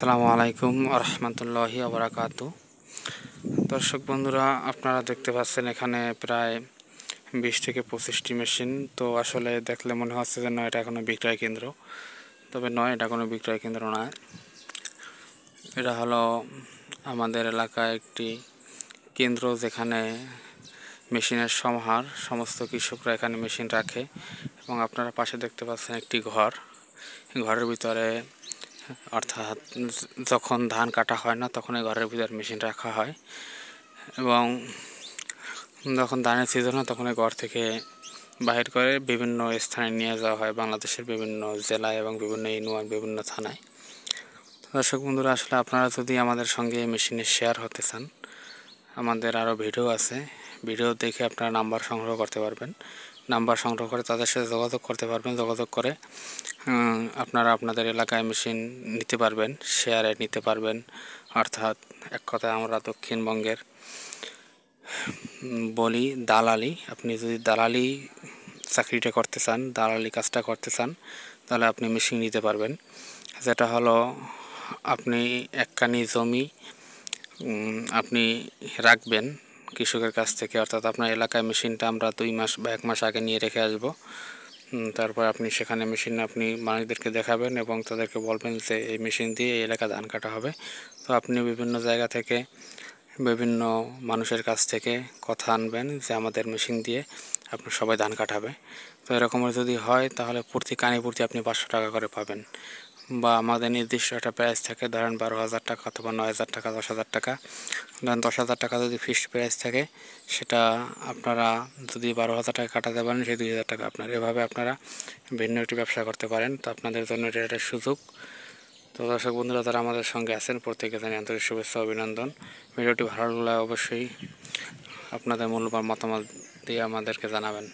আসসালামু আলাইকুম রহমতুল্লাহি আবরাকাত দর্শক বন্ধুরা আপনারা দেখতে পাচ্ছেন এখানে প্রায় বিশ থেকে পঁচিশটি মেশিন তো আসলে দেখলে মনে হচ্ছে যে নয় এটা কোনো বিক্রয় কেন্দ্র তবে নয় এটা কোনো বিক্রয় কেন্দ্র না এটা হলো আমাদের এলাকায় একটি কেন্দ্র যেখানে মেশিনের সমাহার সমস্ত কৃষকরা এখানে মেশিন রাখে এবং আপনারা পাশে দেখতে পাচ্ছেন একটি ঘর ঘরের ভিতরে অর্থাৎ যখন ধান কাটা হয় না তখন এই ঘরের ভিতর মেশিন রাখা হয় এবং যখন ধানের সিজন হয় তখন এই ঘর থেকে বাহির করে বিভিন্ন স্থানে নিয়ে যাওয়া হয় বাংলাদেশের বিভিন্ন জেলায় এবং বিভিন্ন ইউনিয়ন বিভিন্ন থানায় দর্শক বন্ধুরা আসলে আপনারা যদি আমাদের সঙ্গে মেশিনে শেয়ার হতে চান আমাদের আরও ভিডিও আছে ভিডিও দেখে আপনারা নাম্বার সংগ্রহ করতে পারবেন নাম্বার সংগ্রহ করে তাদের সাথে যোগাযোগ করতে পারবেন যোগাযোগ করে আপনারা আপনাদের এলাকায় মেশিন নিতে পারবেন শেয়ারে নিতে পারবেন অর্থাৎ এক কথায় আমরা দক্ষিণবঙ্গের বলি দালালি আপনি যদি দালালি চাকরিটা করতে চান দালালি কাজটা করতে চান তাহলে আপনি মেশিন নিতে পারবেন যেটা হলো আপনি একখানি জমি আপনি রাখবেন কৃষকের কাছ থেকে অর্থাৎ আপনার এলাকায় মেশিনটা আমরা দুই মাস বা এক মাস আগে নিয়ে রেখে আসব তারপর আপনি সেখানে মেশিন আপনি মানুষদেরকে দেখাবেন এবং তাদেরকে বলবেন যে এই মেশিন দিয়ে এই এলাকা ধান কাটা হবে তো আপনি বিভিন্ন জায়গা থেকে বিভিন্ন মানুষের কাছ থেকে কথা আনবেন যে আমাদের মেশিন দিয়ে আপনি সবাই ধান কাটাবে তো এরকমের যদি হয় তাহলে প্রতি কানে প্রতি আপনি পাঁচশো টাকা করে পাবেন বা আমাদের নির্দিষ্ট একটা প্রাইস থাকে ধরেন বারো হাজার টাকা অথবা নয় হাজার টাকা দশ হাজার টাকা ধরেন দশ হাজার টাকা যদি ফিক্সড প্রাইস থাকে সেটা আপনারা যদি বারো হাজার টাকা কাটাতে পারেন সেই দুই হাজার টাকা আপনার এভাবে আপনারা ভিন্ন একটি ব্যবসা করতে পারেন তো আপনাদের জন্য এটা একটা সুযোগ তো দর্শক বন্ধুরা তারা আমাদের সঙ্গে আছেন প্রত্যেকে জানি আন্তরিক শুভেচ্ছা অভিনন্দন ভিডিওটি ভালো লাগলে অবশ্যই আপনাদের মূল্যবান মতামত দিয়ে আমাদেরকে জানাবেন